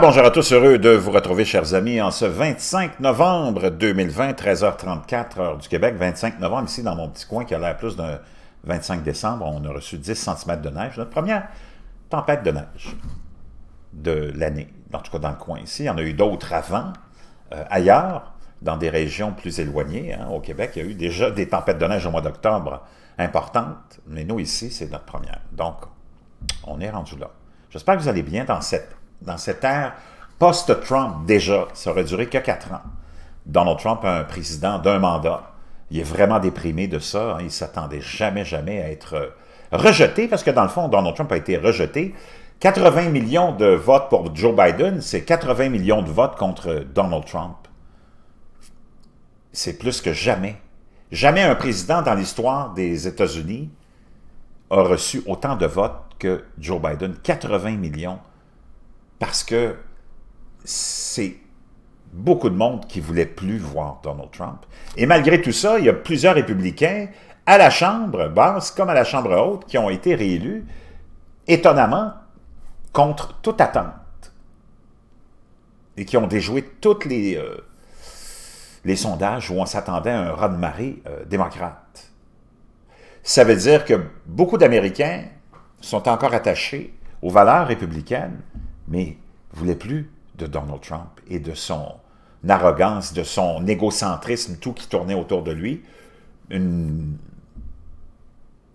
bonjour à tous, heureux de vous retrouver chers amis en ce 25 novembre 2020, 13h34 heure du Québec, 25 novembre ici dans mon petit coin qui a l'air plus d'un 25 décembre, on a reçu 10 cm de neige, notre première tempête de neige de l'année, en tout cas dans le coin ici, il y en a eu d'autres avant, euh, ailleurs, dans des régions plus éloignées, hein, au Québec, il y a eu déjà des tempêtes de neige au mois d'octobre importantes, mais nous ici, c'est notre première, donc on est rendu là. J'espère que vous allez bien dans cette dans cette ère post-Trump déjà, ça aurait duré que quatre ans. Donald Trump, un président d'un mandat, il est vraiment déprimé de ça. Il hein. il s'attendait jamais, jamais à être euh, rejeté, parce que dans le fond, Donald Trump a été rejeté. 80 millions de votes pour Joe Biden, c'est 80 millions de votes contre Donald Trump. C'est plus que jamais. Jamais un président dans l'histoire des États-Unis a reçu autant de votes que Joe Biden, 80 millions parce que c'est beaucoup de monde qui ne voulait plus voir Donald Trump. Et malgré tout ça, il y a plusieurs républicains à la Chambre basse comme à la Chambre haute qui ont été réélus, étonnamment, contre toute attente. Et qui ont déjoué toutes les, euh, sondages où on s'attendait à un raz de marée euh, démocrate. Ça veut dire que beaucoup d'Américains sont encore attachés aux valeurs républicaines mais ne voulait plus de Donald Trump et de son arrogance, de son égocentrisme, tout qui tournait autour de lui. Une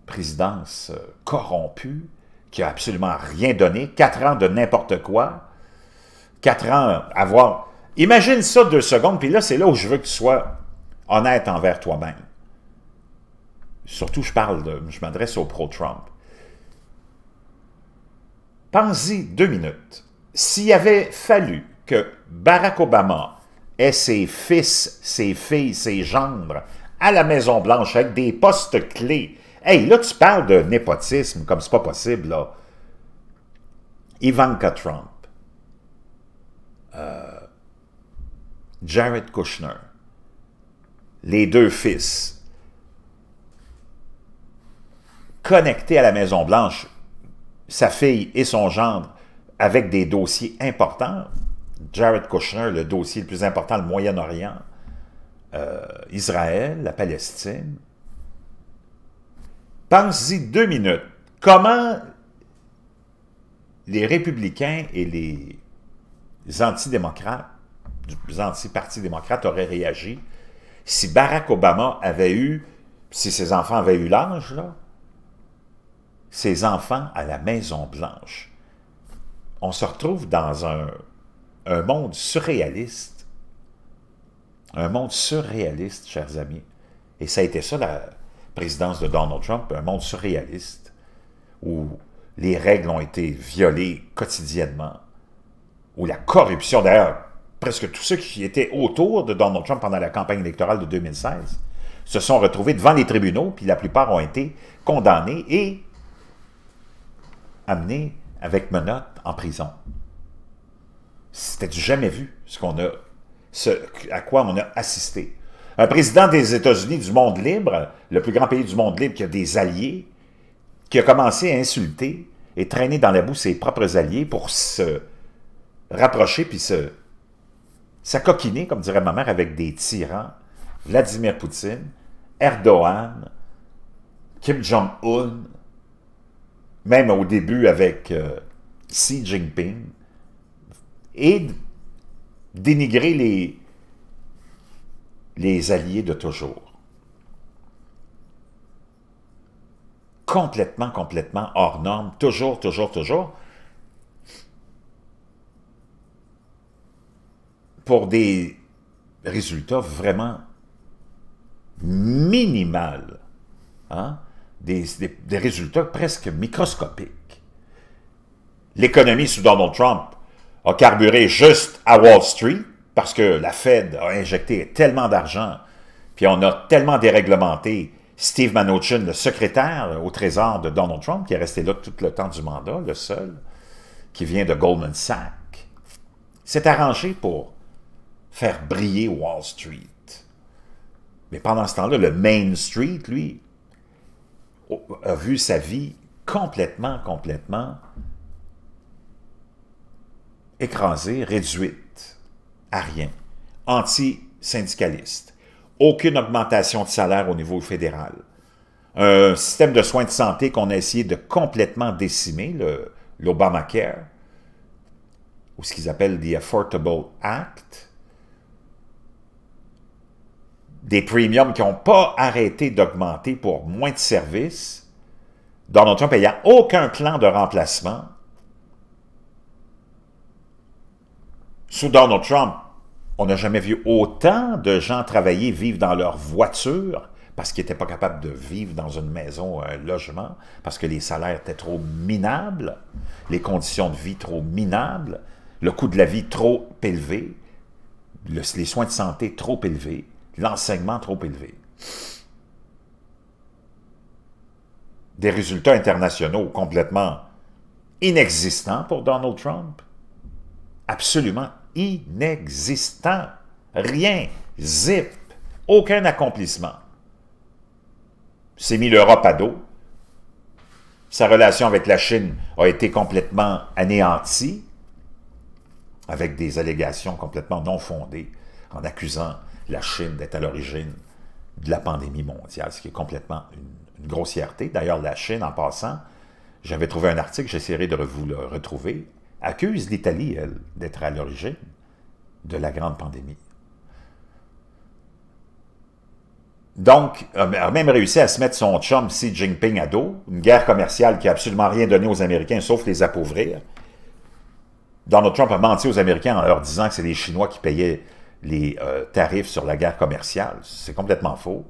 présidence euh, corrompue qui a absolument rien donné, quatre ans de n'importe quoi, quatre ans à voir. Imagine ça deux secondes, puis là, c'est là où je veux que tu sois honnête envers toi-même. Surtout, je parle de, je m'adresse au pro-Trump pensez deux minutes. S'il avait fallu que Barack Obama ait ses fils, ses filles, ses gendres à la Maison-Blanche avec des postes clés, hey, là, tu parles de népotisme comme c'est pas possible, là. Ivanka Trump, euh, Jared Kushner, les deux fils, connectés à la Maison-Blanche, sa fille et son gendre avec des dossiers importants. Jared Kushner, le dossier le plus important, le Moyen-Orient, euh, Israël, la Palestine. Pense-y deux minutes. Comment les républicains et les, antidémocrates, les anti parti démocrates auraient réagi si Barack Obama avait eu, si ses enfants avaient eu l'âge, là, ses enfants à la Maison-Blanche. On se retrouve dans un, un monde surréaliste. Un monde surréaliste, chers amis. Et ça a été ça la présidence de Donald Trump, un monde surréaliste, où les règles ont été violées quotidiennement, où la corruption, d'ailleurs, presque tous ceux qui étaient autour de Donald Trump pendant la campagne électorale de 2016, se sont retrouvés devant les tribunaux, puis la plupart ont été condamnés et amené avec menottes en prison. C'était jamais vu ce qu'on a, ce, à quoi on a assisté. Un président des États-Unis du monde libre, le plus grand pays du monde libre qui a des alliés, qui a commencé à insulter et traîner dans la boue ses propres alliés pour se rapprocher puis se coquiner comme dirait ma mère, avec des tyrans, Vladimir Poutine, Erdogan, Kim Jong-un, même au début avec euh, Xi Jinping, et dénigrer les, les alliés de toujours. Complètement, complètement hors norme, toujours, toujours, toujours. Pour des résultats vraiment minimal. Hein? des, résultats presque microscopiques. L'économie sous Donald Trump a carburé juste à Wall Street parce que la Fed a injecté tellement d'argent, puis on a tellement déréglementé Steve Mnuchin, le secrétaire au Trésor de Donald Trump, qui est resté là tout le temps du mandat, le seul, qui vient de Goldman Sachs, s'est arrangé pour faire briller Wall Street. Mais pendant ce temps-là, le Main Street, lui, a vu sa vie complètement, complètement écrasée, réduite à rien, anti-syndicaliste, aucune augmentation de salaire au niveau fédéral, un système de soins de santé qu'on a essayé de complètement décimer, l'Obamacare, ou ce qu'ils appellent « the Affordable Act », des premiums qui n'ont pas arrêté d'augmenter pour moins de services, Donald Trump n'ayant aucun plan de remplacement, sous Donald Trump, on n'a jamais vu autant de gens travailler, vivre dans leur voiture, parce qu'ils n'étaient pas capables de vivre dans une maison, un euh, logement, parce que les salaires étaient trop minables, les conditions de vie trop minables, le coût de la vie trop élevé, les soins de santé trop élevés l'enseignement trop élevé. Des résultats internationaux complètement inexistants pour Donald Trump. Absolument inexistants. Rien. Zip. Aucun accomplissement. S'est mis l'Europe à dos. Sa relation avec la Chine a été complètement anéantie avec des allégations complètement non fondées en accusant la Chine d'être à l'origine de la pandémie mondiale, ce qui est complètement une, grossièreté. D'ailleurs, la Chine, en passant, j'avais trouvé un article, j'essaierai de vous le retrouver, accuse l'Italie, elle, d'être à l'origine de la grande pandémie. Donc, a même réussi à se mettre son chum Xi Jinping à dos, une guerre commerciale qui n'a absolument rien donné aux Américains sauf les appauvrir. Donald Trump a menti aux Américains en leur disant que c'est les Chinois qui payaient les euh, tarifs sur la guerre commerciale. C'est complètement faux.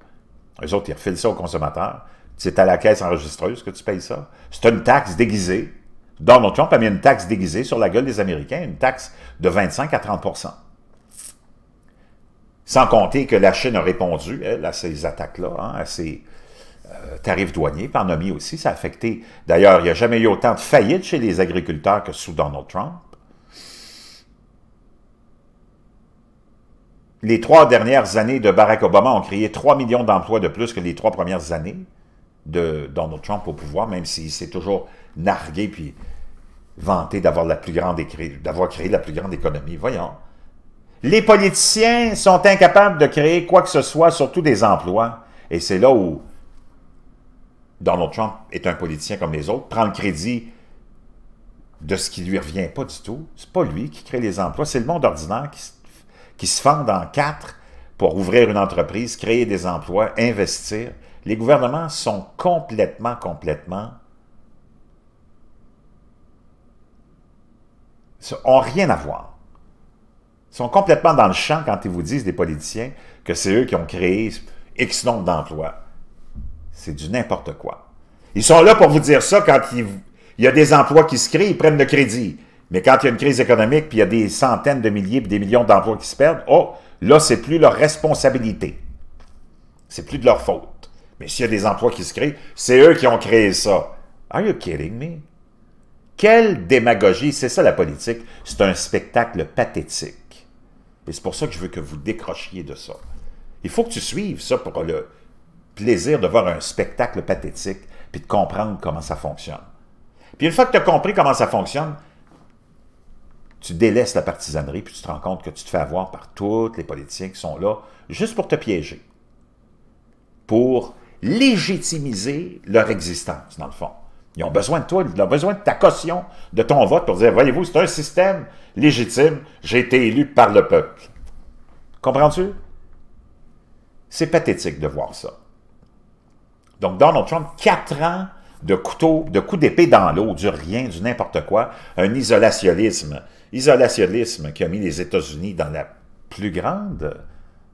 Eux autres, ils refilent ça aux consommateurs. C'est à la caisse enregistreuse que tu payes ça. C'est une taxe déguisée. Donald Trump a mis une taxe déguisée sur la gueule des Américains, une taxe de 25 à 30 Sans compter que la Chine a répondu, elle, à ces attaques-là, hein, à ces euh, tarifs douaniers, par en aussi. Ça a affecté. D'ailleurs, il n'y a jamais eu autant de faillites chez les agriculteurs que sous Donald Trump. les trois dernières années de Barack Obama ont créé 3 millions d'emplois de plus que les trois premières années de Donald Trump au pouvoir, même s'il s'est toujours nargué puis vanté d'avoir la plus grande d'avoir créé la plus grande économie. Voyons. Les politiciens sont incapables de créer quoi que ce soit, surtout des emplois. Et c'est là où Donald Trump est un politicien comme les autres, prend le crédit de ce qui lui revient pas du tout. C'est pas lui qui crée les emplois, c'est le monde ordinaire qui qui se fendent en quatre pour ouvrir une entreprise, créer des emplois, investir. Les gouvernements sont complètement, complètement... ont rien à voir. Ils sont complètement dans le champ quand ils vous disent, des politiciens, que c'est eux qui ont créé X nombre d'emplois. C'est du n'importe quoi. Ils sont là pour vous dire ça quand il, il y a des emplois qui se créent, ils prennent le crédit. Mais quand il y a une crise économique, puis il y a des centaines de milliers, puis des millions d'emplois qui se perdent, oh, là, c'est plus leur responsabilité. C'est plus de leur faute. Mais s'il y a des emplois qui se créent, c'est eux qui ont créé ça. Are you kidding me? Quelle démagogie! C'est ça la politique. C'est un spectacle pathétique. Et c'est pour ça que je veux que vous décrochiez de ça. Il faut que tu suives ça pour le plaisir de voir un spectacle pathétique puis de comprendre comment ça fonctionne. Puis une fois que tu as compris comment ça fonctionne, tu délaisses la partisanerie, puis tu te rends compte que tu te fais avoir par toutes les politiciens qui sont là, juste pour te piéger, pour légitimiser leur existence, dans le fond. Ils ont besoin de toi, ils ont besoin de ta caution, de ton vote pour dire, voyez-vous, c'est un système légitime, j'ai été élu par le peuple. Comprends-tu? C'est pathétique de voir ça. Donc Donald Trump, quatre ans de couteau, de coups d'épée dans l'eau, du rien, du n'importe quoi, un isolationnisme isolationnisme qui a mis les États-Unis dans la plus grande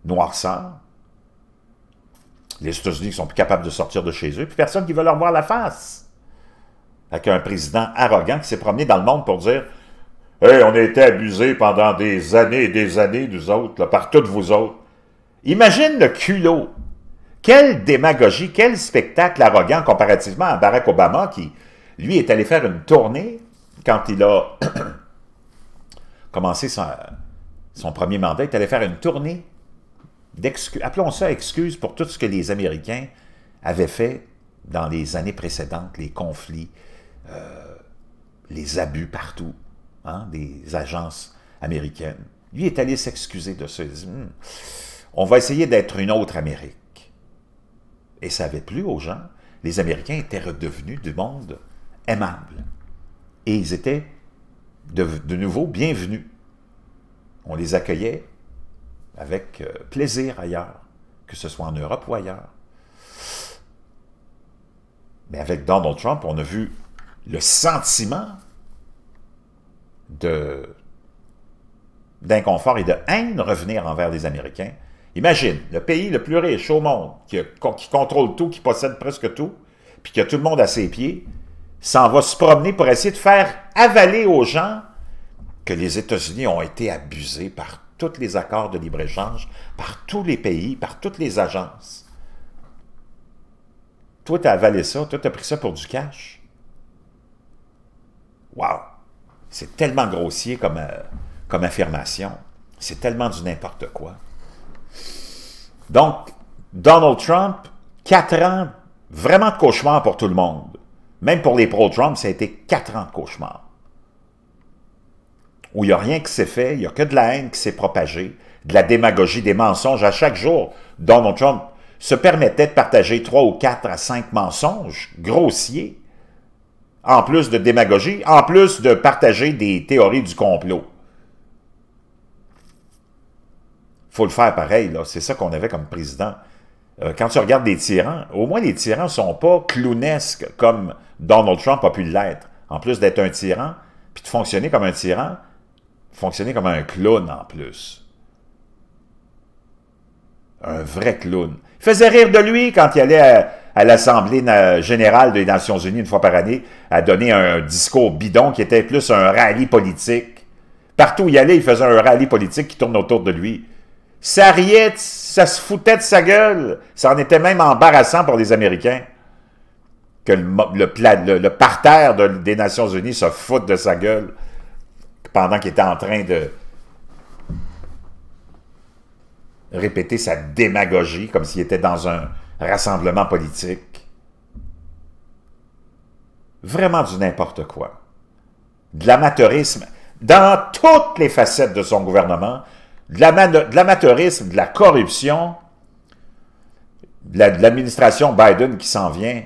noirceur. Les États-Unis sont plus capables de sortir de chez eux, puis personne qui veut leur voir la face. Avec un président arrogant qui s'est promené dans le monde pour dire « Hey, on a été abusé pendant des années et des années, nous autres, par toutes vous autres. » Imagine le culot. Quelle démagogie, quel spectacle arrogant comparativement à Barack Obama qui, lui, est allé faire une tournée quand il a commencé son, premier mandat, il est allé faire une tournée appelons ça excuse pour tout ce que les Américains avaient fait dans les années précédentes, les conflits, euh, les abus partout hein, des agences américaines. Lui est allé s'excuser de ça. Hmm, on va essayer d'être une autre Amérique. Et ça avait plus aux gens. Les Américains étaient redevenus du monde aimable. Et ils étaient de, nouveau bienvenus. On les accueillait avec euh, plaisir ailleurs, que ce soit en Europe ou ailleurs. Mais avec Donald Trump, on a vu le sentiment d'inconfort et de haine revenir envers les Américains. Imagine, le pays le plus riche au monde, qui, contrôle tout, qui possède presque tout, puis qui a tout le monde à ses pieds, s'en va se promener pour essayer de faire avaler aux gens que les États-Unis ont été abusés par tous les accords de libre-échange, par tous les pays, par toutes les agences. Toi, t'as avalé ça, toi, t'as pris ça pour du cash. Waouh, C'est tellement grossier comme, euh, comme affirmation. C'est tellement du n'importe quoi. Donc, Donald Trump, quatre ans, vraiment de cauchemar pour tout le monde. Même pour les pro-Trump, ça a été quatre ans de cauchemar où il n'y a rien qui s'est fait, il n'y a que de la haine qui s'est propagée, de la démagogie, des mensonges. À chaque jour, Donald Trump se permettait de partager trois ou quatre à cinq mensonges grossiers, en plus de démagogie, en plus de partager des théories du complot. faut le faire pareil, là. C'est ça qu'on avait comme président. Euh, quand tu regardes des tyrans, au moins les tyrans ne sont pas clownesques comme Donald Trump a pu l'être. En plus d'être un tyran, puis de fonctionner comme un tyran, fonctionnait comme un clown en plus. Un vrai clown. Il faisait rire de lui quand il allait à, l'Assemblée générale des Nations unies une fois par année à donner un discours bidon qui était plus un rallye politique. Partout où il allait, il faisait un rallye politique qui tourne autour de lui. Ça riait, ça se foutait de sa gueule. Ça en était même embarrassant pour les Américains que le, parterre des Nations unies se foute de sa gueule pendant qu'il était en train de répéter sa démagogie comme s'il était dans un rassemblement politique. Vraiment du n'importe quoi. De l'amateurisme dans toutes les facettes de son gouvernement, de l'amateurisme, de la corruption, de l'administration Biden qui s'en vient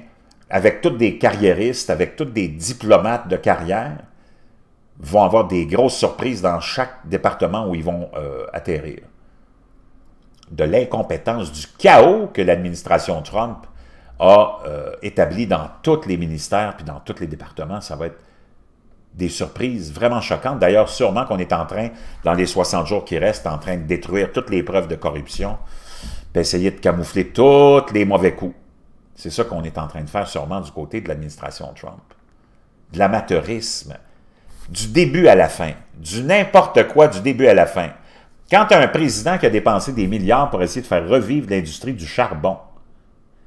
avec tous des carriéristes, avec tous des diplomates de carrière, vont avoir des grosses surprises dans chaque département où ils vont euh, atterrir. De l'incompétence, du chaos que l'administration Trump a euh, établi dans tous les ministères puis dans tous les départements, ça va être des surprises vraiment choquantes. D'ailleurs, sûrement qu'on est en train, dans les 60 jours qui restent, en train de détruire toutes les preuves de corruption, puis essayer de camoufler tous les mauvais coups. C'est ça qu'on est en train de faire sûrement du côté de l'administration Trump. De l'amateurisme, du début à la fin, du n'importe quoi du début à la fin. Quand tu un président qui a dépensé des milliards pour essayer de faire revivre l'industrie du charbon,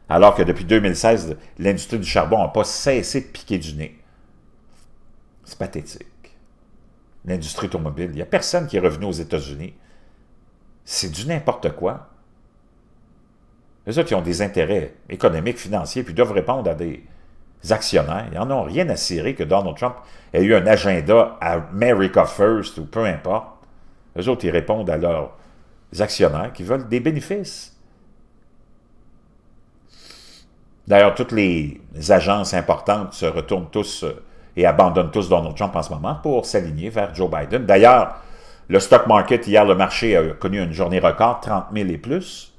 alors que depuis 2016, l'industrie du charbon n'a pas cessé de piquer du nez. C'est pathétique. L'industrie automobile, il n'y a personne qui est revenu aux États-Unis. C'est du n'importe quoi. Les autres, qui ont des intérêts économiques, financiers, puis doivent répondre à des, actionnaires, ils n'en ont rien à cirer que Donald Trump ait eu un agenda America First ou peu importe. Les autres, ils répondent à leurs actionnaires qui veulent des bénéfices. D'ailleurs, toutes les agences importantes se retournent tous euh, et abandonnent tous Donald Trump en ce moment pour s'aligner vers Joe Biden. D'ailleurs, le stock market, hier, le marché a connu une journée record, 30 000 et plus.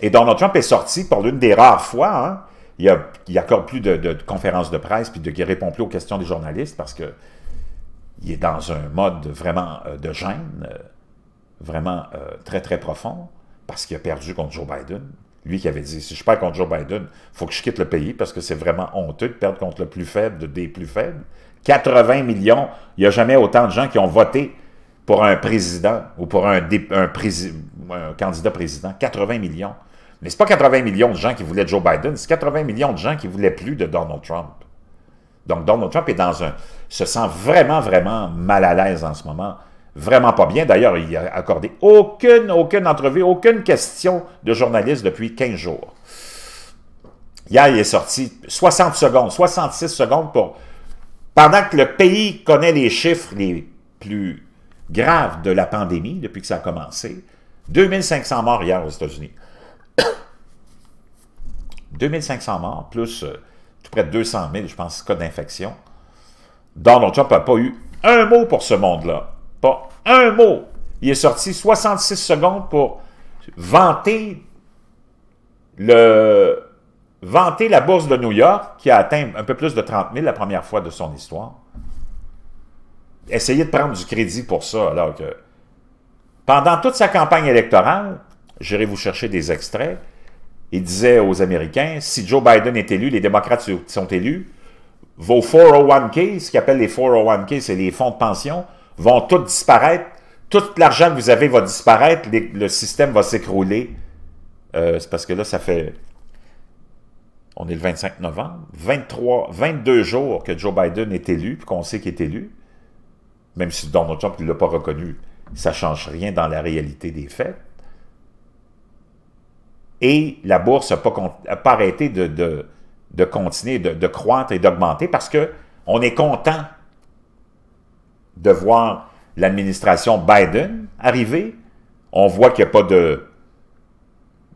Et Donald Trump est sorti pour l'une des rares fois, hein, il, a, plus de, conférences de presse, puis de, ne répond plus aux questions des journalistes parce que il est dans un mode vraiment euh, de gêne, euh, vraiment euh, très, très profond, parce qu'il a perdu contre Joe Biden. Lui qui avait dit, si je perds contre Joe Biden, il faut que je quitte le pays parce que c'est vraiment honteux de perdre contre le plus faible des plus faibles. 80 millions, il n'y a jamais autant de gens qui ont voté pour un président ou pour un, un candidat président. 80 millions. Mais ce n'est pas 80 millions de gens qui voulaient Joe Biden, c'est 80 millions de gens qui voulaient plus de Donald Trump. Donc Donald Trump est dans un, se sent vraiment, vraiment mal à l'aise en ce moment. Vraiment pas bien. D'ailleurs, il a accordé aucune, aucune entrevue, aucune question de journaliste depuis 15 jours. Hier, il est sorti 60 secondes, 66 secondes pour... Pendant que le pays connaît les chiffres les plus graves de la pandémie depuis que ça a commencé, 2500 morts hier aux États-Unis. 2500 morts, plus euh, tout près de 200 000, je pense, cas d'infection. Donald Trump n'a pas eu un mot pour ce monde-là. Pas un mot. Il est sorti 66 secondes pour vanter le vanter la bourse de New York qui a atteint un peu plus de 30 000 la première fois de son histoire. Essayez de prendre du crédit pour ça alors que pendant toute sa campagne électorale, j'irai vous chercher des extraits, il disait aux Américains, si Joe Biden est élu, les démocrates sont élus, vos 401k, ce qu'ils appellent les 401k, c'est les fonds de pension, vont tous disparaître. Tout l'argent que vous avez va disparaître, le système va s'écrouler. Euh, c'est parce que là, ça fait... On est le 25 novembre, 23, 22 jours que Joe Biden est élu, puis qu'on sait qu'il est élu. Même si Donald Trump ne l'a pas reconnu, ça ne change rien dans la réalité des faits. Et la bourse n'a pas, arrêté de, continuer, de, croître et d'augmenter parce qu'on est content de voir l'administration Biden arriver. On voit qu'il n'y a pas de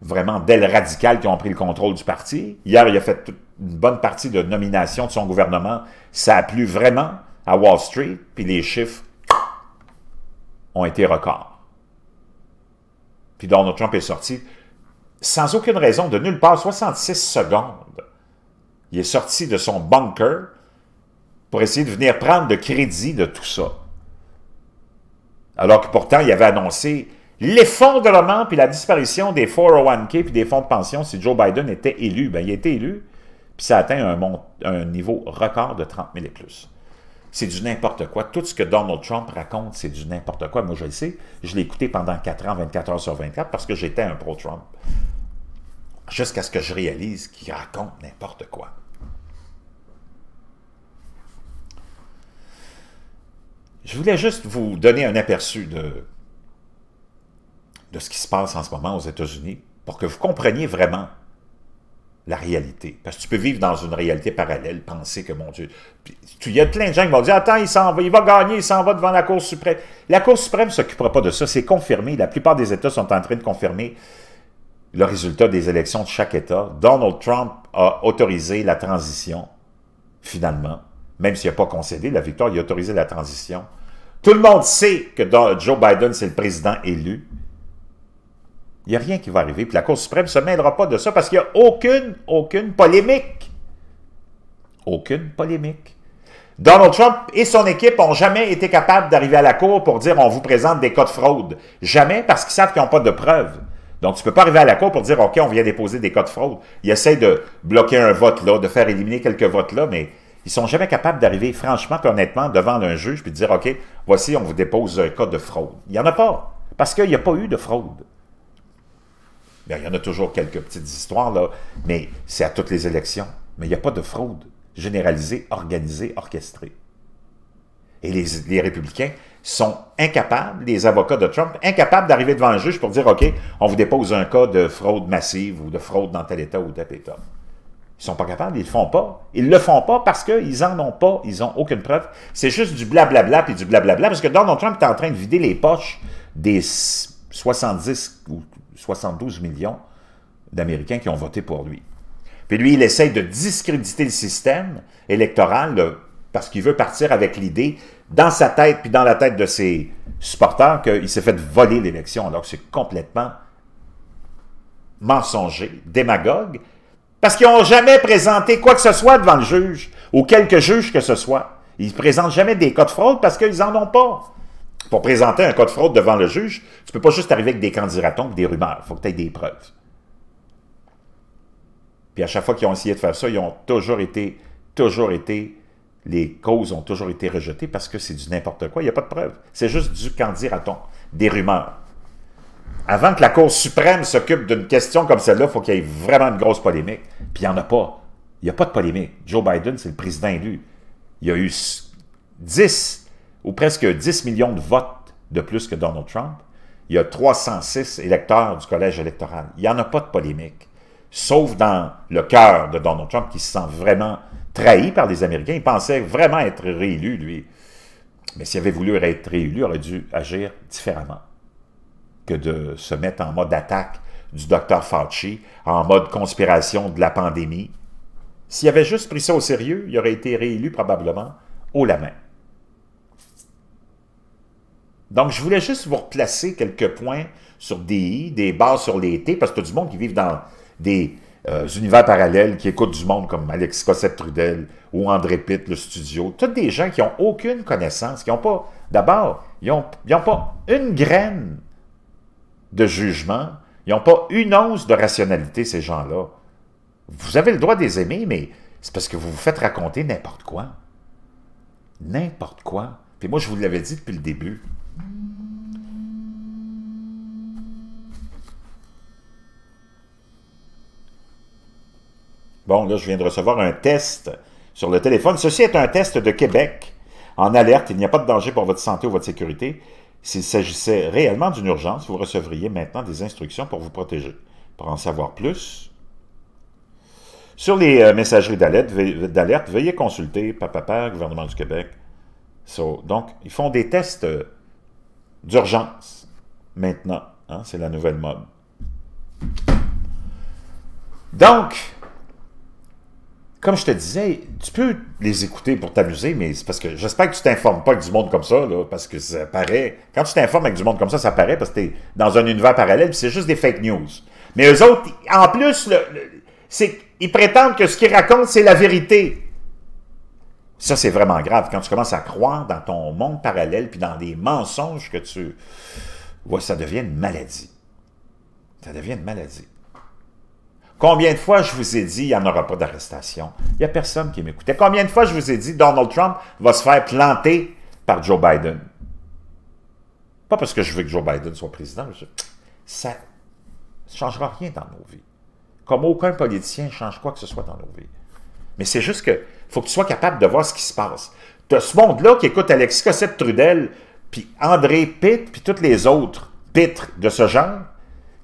vraiment d'ailes radicales qui ont pris le contrôle du parti. Hier, il a fait une bonne partie de nomination de son gouvernement. Ça a plu vraiment à Wall Street, puis les chiffres ont été records. Puis Donald Trump est sorti sans aucune raison, de nulle part, 66 secondes, il est sorti de son bunker pour essayer de venir prendre de crédit de tout ça. Alors que pourtant, il avait annoncé l'effondrement puis la disparition des 401k puis des fonds de pension si Joe Biden était élu. Bien, il a été élu, puis ça a atteint un, un niveau record de 30 000 et plus. C'est du n'importe quoi. Tout ce que Donald Trump raconte, c'est du n'importe quoi. Moi, je le sais. Je l'ai écouté pendant 4 ans, 24 heures sur 24, parce que j'étais un pro-Trump jusqu'à ce que je réalise qu'il raconte n'importe quoi. Je voulais juste vous donner un aperçu de, de ce qui se passe en ce moment aux États-Unis pour que vous compreniez vraiment la réalité. Parce que tu peux vivre dans une réalité parallèle, penser que, mon Dieu, il y a plein de gens qui vont dire, attends, il s'en va, il va gagner, il s'en va devant la Cour suprême. La Cour suprême ne s'occupera pas de ça, c'est confirmé. La plupart des États sont en train de confirmer le résultat des élections de chaque État, Donald Trump a autorisé la transition, finalement, même s'il n'a pas concédé la victoire, il a autorisé la transition. Tout le monde sait que Joe Biden, c'est le président élu. Il n'y a rien qui va arriver. Puis la Cour suprême ne se mêlera pas de ça parce qu'il n'y a aucune, aucune polémique. Aucune polémique. Donald Trump et son équipe n'ont jamais été capables d'arriver à la Cour pour dire on vous présente des cas de fraude. Jamais parce qu'ils savent qu'ils n'ont pas de preuves. Donc, tu peux pas arriver à la cour pour dire, OK, on vient déposer des cas de fraude. Ils essaient de bloquer un vote là, de faire éliminer quelques votes là, mais ils sont jamais capables d'arriver franchement, honnêtement, devant un juge et de dire, OK, voici, on vous dépose un cas de fraude. Il n'y en a pas, parce qu'il n'y a pas eu de fraude. il y en a toujours quelques petites histoires, là, mais c'est à toutes les élections. Mais il n'y a pas de fraude généralisée, organisée, orchestrée. Et les, républicains sont incapables, les avocats de Trump, incapables d'arriver devant un juge pour dire, OK, on vous dépose un cas de fraude massive ou de fraude dans tel État ou tel État. Ils sont pas capables, ils le font pas. Ils le font pas parce qu'ils n'en ont pas, ils n'ont aucune preuve. C'est juste du blablabla puis du blablabla parce que Donald Trump est en train de vider les poches des 70 ou 72 millions d'Américains qui ont voté pour lui. Puis lui, il essaye de discréditer le système électoral, parce qu'il veut partir avec l'idée dans sa tête puis dans la tête de ses supporters qu'il s'est fait voler l'élection, alors que c'est complètement mensonger, démagogue, parce qu'ils n'ont jamais présenté quoi que ce soit devant le juge, ou quelques juges que ce soit. Ils ne présentent jamais des cas de fraude parce qu'ils n'en ont pas. Pour présenter un cas de fraude devant le juge, tu ne peux pas juste arriver avec des candidatons et des rumeurs. Il faut que tu aies des preuves. Puis à chaque fois qu'ils ont essayé de faire ça, ils ont toujours été, toujours été les causes ont toujours été rejetées parce que c'est du n'importe quoi. Il n'y a pas de preuve. C'est juste du qu'en dira-t-on, des rumeurs. Avant que la Cour suprême s'occupe d'une question comme celle-là, il faut qu'il y ait vraiment une grosse polémique. Puis il n'y en a pas. Il n'y a pas de polémique. Joe Biden, c'est le président élu. Il y a eu 10 ou presque 10 millions de votes de plus que Donald Trump. Il y a 306 électeurs du collège électoral. Il n'y en a pas de polémique. Sauf dans le cœur de Donald Trump qui se sent vraiment trahi par les Américains. Il pensait vraiment être réélu, lui. Mais s'il avait voulu être réélu, il aurait dû agir différemment que de se mettre en mode attaque du docteur Fauci, en mode conspiration de la pandémie. S'il avait juste pris ça au sérieux, il aurait été réélu probablement haut la main. Donc, je voulais juste vous replacer quelques points sur des des bases sur l'été, parce que du monde qui vit dans des, euh, univers parallèles qui écoutent du monde comme Alex Cossette Trudel ou André Pitt, le studio. Toutes des gens qui n'ont aucune connaissance, qui n'ont pas, d'abord, ils n'ont pas une graine de jugement, ils n'ont pas une once de rationalité, ces gens-là. Vous avez le droit de les aimer, mais c'est parce que vous vous faites raconter n'importe quoi. N'importe quoi. Puis moi, je vous l'avais dit depuis le début. Bon, là, je viens de recevoir un test sur le téléphone. Ceci est un test de Québec. En alerte, il n'y a pas de danger pour votre santé ou votre sécurité. S'il s'agissait réellement d'une urgence, vous recevriez maintenant des instructions pour vous protéger. Pour en savoir plus, sur les euh, messageries d'alerte, veuillez consulter papa, gouvernement du Québec. donc, ils font des tests euh, d'urgence maintenant. Hein, c'est la nouvelle mode. Donc, comme je te disais, tu peux les écouter pour t'amuser, mais c'est parce que j'espère que tu t'informes pas avec du monde comme ça, parce que ça paraît. Quand tu t'informes avec du monde comme ça, ça paraît parce que es dans un univers parallèle, c'est juste des fake news. Mais eux autres, en plus, ils prétendent que ce qu'ils racontent, c'est la vérité. Ça, c'est vraiment grave. Quand tu commences à croire dans ton monde parallèle, puis dans les mensonges que tu... Ouais, ça devient une maladie. Ça devient une maladie. Combien de fois je vous ai dit, il n'y en aura pas d'arrestation? Il n'y a personne qui m'écoutait. Combien de fois je vous ai dit, Donald Trump va se faire planter par Joe Biden? Pas parce que je veux que Joe Biden soit président, ça ne changera rien dans nos vies. Comme aucun politicien change quoi que ce soit dans nos vies. Mais c'est juste que faut que tu sois capable de voir ce qui se passe. Tu ce monde-là qui écoute Alexis Cossette-Trudel, puis André Pitt, puis toutes les autres pitres de ce genre,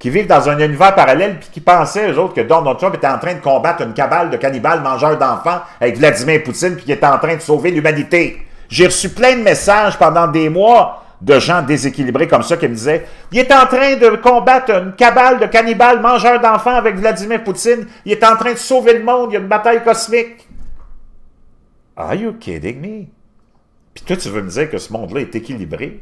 qui vivent dans un univers parallèle puis qui pensaient, aux autres, que Donald Trump était en train de combattre une cabale de cannibales mangeurs d'enfants avec Vladimir Poutine puis qui était en train de sauver l'humanité. J'ai reçu plein de messages pendant des mois de gens déséquilibrés comme ça qui me disaient Il est en train de combattre une cabale de cannibales mangeurs d'enfants avec Vladimir Poutine. Il est en train de sauver le monde. Il y a une bataille cosmique. Are you kidding me? Puis toi, tu veux me dire que ce monde-là est équilibré?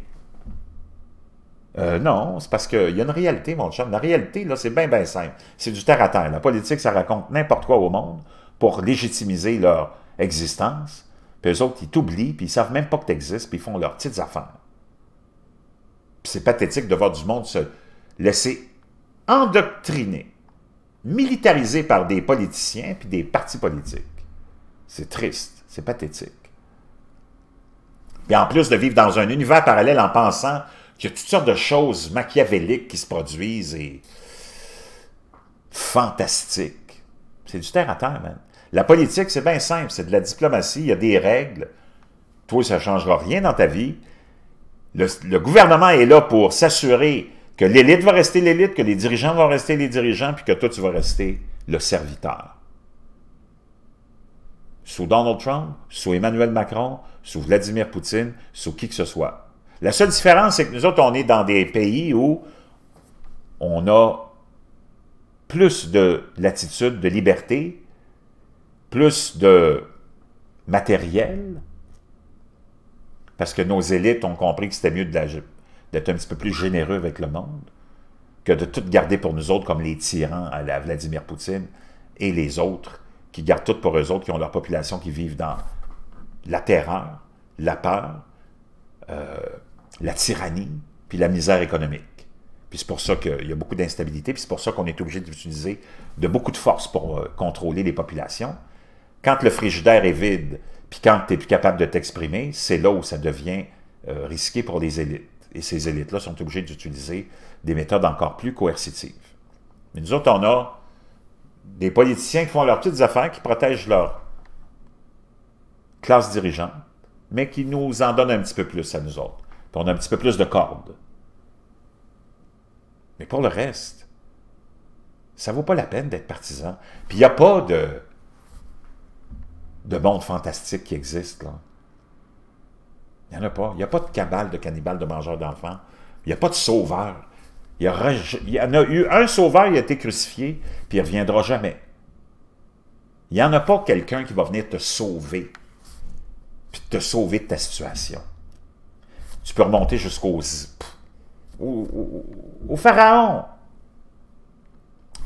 Euh, non, c'est parce qu'il y a une réalité, mon chum. La réalité, là, c'est bien, bien simple. C'est du terre à terre. La politique, ça raconte n'importe quoi au monde pour légitimiser leur existence. Puis eux autres, ils t'oublient, puis ils savent même pas que tu existes, puis ils font leurs petites affaires. c'est pathétique de voir du monde se laisser endoctriner, militariser par des politiciens puis des partis politiques. C'est triste, c'est pathétique. Puis en plus de vivre dans un univers parallèle en pensant il y a toutes sortes de choses machiavéliques qui se produisent et fantastiques. C'est du terre à terre, man. La politique, c'est bien simple, c'est de la diplomatie, il y a des règles. Toi, ça ne changera rien dans ta vie. Le, le gouvernement est là pour s'assurer que l'élite va rester l'élite, que les dirigeants vont rester les dirigeants, puis que toi, tu vas rester le serviteur. Sous Donald Trump, sous Emmanuel Macron, sous Vladimir Poutine, sous qui que ce soit. La seule différence, c'est que nous autres, on est dans des pays où on a plus de latitude, de liberté, plus de matériel, parce que nos élites ont compris que c'était mieux d'être un petit peu plus généreux avec le monde que de tout garder pour nous autres comme les tyrans à la Vladimir Poutine et les autres qui gardent tout pour eux autres, qui ont leur population qui vivent dans la terreur, la peur, la tyrannie, puis la misère économique. Puis c'est pour ça qu'il y a beaucoup d'instabilité, puis c'est pour ça qu'on est obligé d'utiliser de beaucoup de force pour euh, contrôler les populations. Quand le frigidaire est vide, puis quand tu n'es plus capable de t'exprimer, c'est là où ça devient euh, risqué pour les élites. Et ces élites-là sont obligées d'utiliser des méthodes encore plus coercitives. Mais nous autres, on a des politiciens qui font leurs petites affaires, qui protègent leur classe dirigeante, mais qui nous en donnent un petit peu plus à nous autres. Puis on a un petit peu plus de cordes. Mais pour le reste, ça ne vaut pas la peine d'être partisan. Puis il n'y a pas de, de monde fantastique qui existe. Il n'y en a pas. Il n'y a pas de cabale de cannibales, de mangeurs d'enfants. Il n'y a pas de sauveur. Il y, il y, en a eu un sauveur, il a été crucifié, puis il ne reviendra jamais. Il n'y en a pas quelqu'un qui va venir te sauver, puis te sauver de ta situation. Tu peux remonter jusqu'au pharaons, au, pharaon.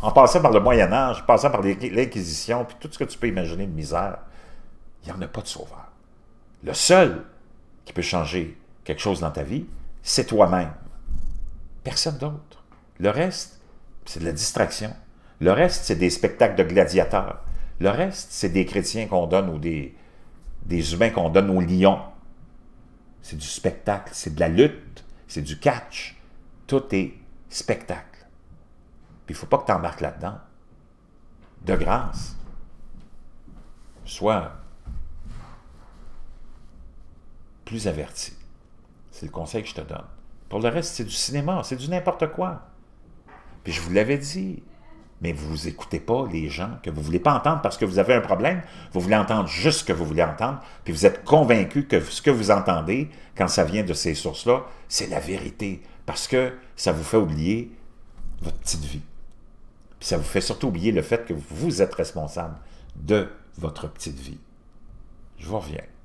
En passant par le Moyen Âge, en passant par l'Inquisition, puis tout ce que tu peux imaginer de misère, il n'y en a pas de sauveur. Le seul qui peut changer quelque chose dans ta vie, c'est toi-même. Personne d'autre. Le reste, c'est de la distraction. Le reste, c'est des spectacles de gladiateurs. Le reste, c'est des chrétiens qu'on donne ou des humains qu'on donne aux lions c'est du spectacle, c'est de la lutte, c'est du catch. Tout est spectacle. Puis il ne faut pas que tu embarques là-dedans. De grâce. Sois plus averti. C'est le conseil que je te donne. Pour le reste, c'est du cinéma, c'est du n'importe quoi. Puis je vous l'avais dit, mais vous écoutez pas les gens que vous voulez pas entendre parce que vous avez un problème, vous voulez entendre juste ce que vous voulez entendre, puis vous êtes convaincu que ce que vous entendez, quand ça vient de ces sources-là, c'est la vérité, parce que ça vous fait oublier votre petite vie. Puis ça vous fait surtout oublier le fait que vous êtes responsable de votre petite vie. Je vous reviens.